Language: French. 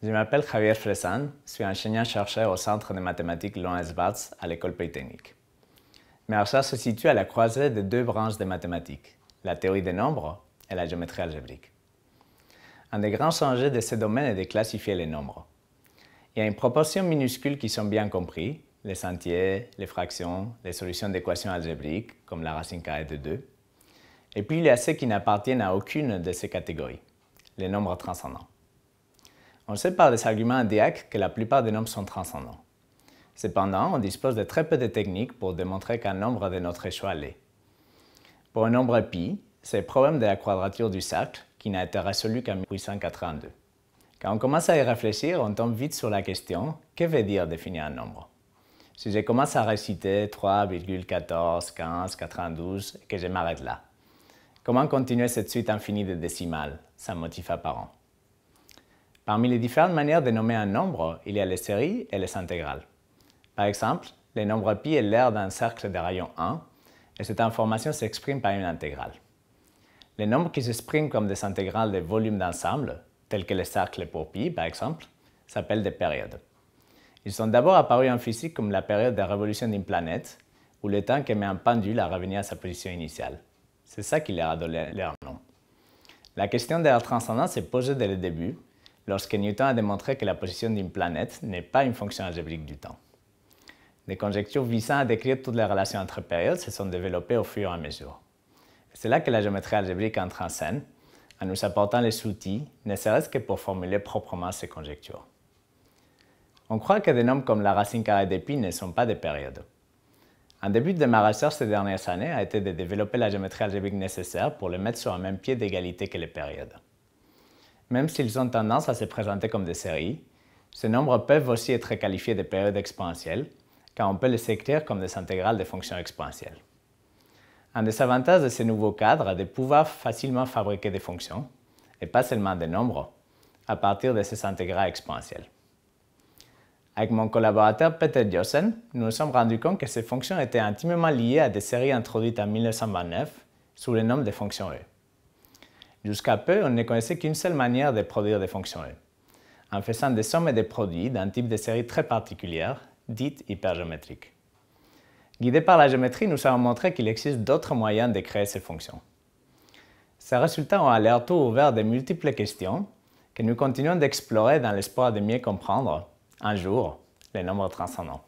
Je m'appelle Javier Fresan, je suis enseignant-chercheur au Centre de mathématiques lons bats à l'École polytechnique. Mes recherches se situent à la croisée de deux branches de mathématiques, la théorie des nombres et la géométrie algébrique. Un des grands enjeux de ce domaine est de classifier les nombres. Il y a une proportion minuscule qui sont bien compris, les entiers, les fractions, les solutions d'équations algébriques, comme la racine carrée de 2. Et puis il y a ceux qui n'appartiennent à aucune de ces catégories, les nombres transcendants. On sait par des arguments indiaques que la plupart des nombres sont transcendants. Cependant, on dispose de très peu de techniques pour démontrer qu'un nombre de notre choix l'est. Pour un nombre pi, c'est le problème de la quadrature du cercle qui n'a été résolu qu'en 1882. Quand on commence à y réfléchir, on tombe vite sur la question que veut dire définir un nombre Si je commence à réciter 3,141592 et que je m'arrête là, comment continuer cette suite infinie de décimales, sans motif apparent Parmi les différentes manières de nommer un nombre, il y a les séries et les intégrales. Par exemple, le nombre pi est l'aire d'un cercle de rayon 1, et cette information s'exprime par une intégrale. Les nombres qui s'expriment comme des intégrales de volumes d'ensemble, tels que les cercles pour pi par exemple, s'appellent des périodes. Ils sont d'abord apparus en physique comme la période de révolution d'une planète, ou le temps qui met un pendule à revenir à sa position initiale. C'est ça qui leur a donné leur nom. La question de leur transcendance est posée dès le début, lorsque Newton a démontré que la position d'une planète n'est pas une fonction algébrique du temps. Des conjectures visant à décrire toutes les relations entre périodes se sont développées au fur et à mesure. C'est là que la géométrie algébrique entre en scène, en nous apportant les outils, ne serait que pour formuler proprement ces conjectures. On croit que des nombres comme la racine carrée des pi ne sont pas des périodes. Un début de ma recherche ces dernières années a été de développer la géométrie algébrique nécessaire pour les mettre sur un même pied d'égalité que les périodes. Même s'ils ont tendance à se présenter comme des séries, ces nombres peuvent aussi être qualifiés de périodes exponentielles, car on peut les écrire comme des intégrales de fonctions exponentielles. Un des avantages de ces nouveaux cadres est de pouvoir facilement fabriquer des fonctions, et pas seulement des nombres, à partir de ces intégrales exponentielles. Avec mon collaborateur Peter Jossen, nous nous sommes rendus compte que ces fonctions étaient intimement liées à des séries introduites en 1929 sous le nom de fonctions E. Jusqu'à peu, on ne connaissait qu'une seule manière de produire des fonctionnels, en faisant des sommes et des produits d'un type de série très particulière, dite hypergéométrique. Guidés par la géométrie, nous avons montré qu'il existe d'autres moyens de créer ces fonctions. Ces résultats ont à leur tour ouvert de multiples questions que nous continuons d'explorer dans l'espoir de mieux comprendre, un jour, les nombres transcendants.